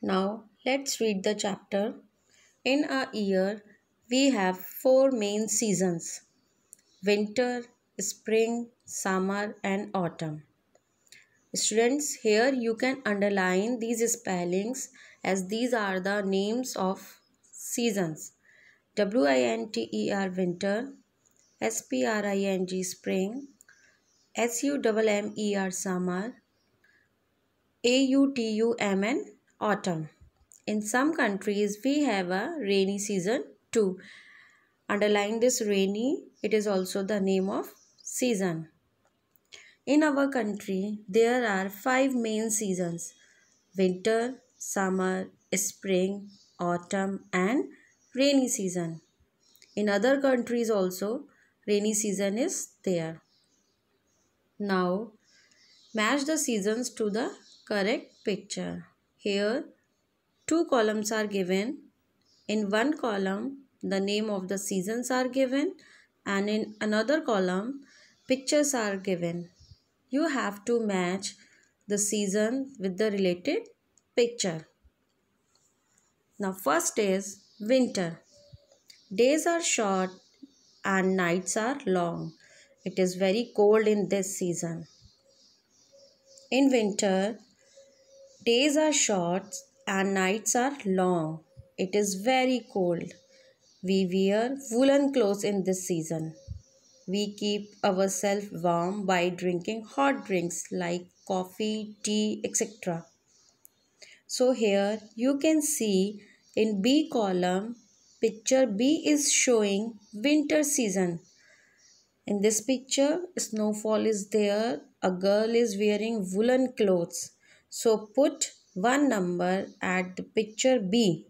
Now let's read the chapter. In a year, we have four main seasons winter, spring, summer, and autumn. Students, here you can underline these spellings as these are the names of seasons. W-I-N-T-E-R winter, S-P-R-I-N-G spring, S-U-M-M-E-R summer, A-U-T-U-M-N autumn. In some countries, we have a rainy season too. Underlying this rainy, it is also the name of season. In our country, there are five main seasons winter, summer, spring, autumn, and rainy season. In other countries, also, rainy season is there. Now, match the seasons to the correct picture. Here, two columns are given. In one column, the name of the seasons are given and in another column, pictures are given. You have to match the season with the related picture. Now first is winter. Days are short and nights are long. It is very cold in this season. In winter, Days are short and nights are long. It is very cold. We wear woolen clothes in this season. We keep ourselves warm by drinking hot drinks like coffee, tea, etc. So here you can see in B column, picture B is showing winter season. In this picture, snowfall is there. A girl is wearing woolen clothes. So put one number at the picture B.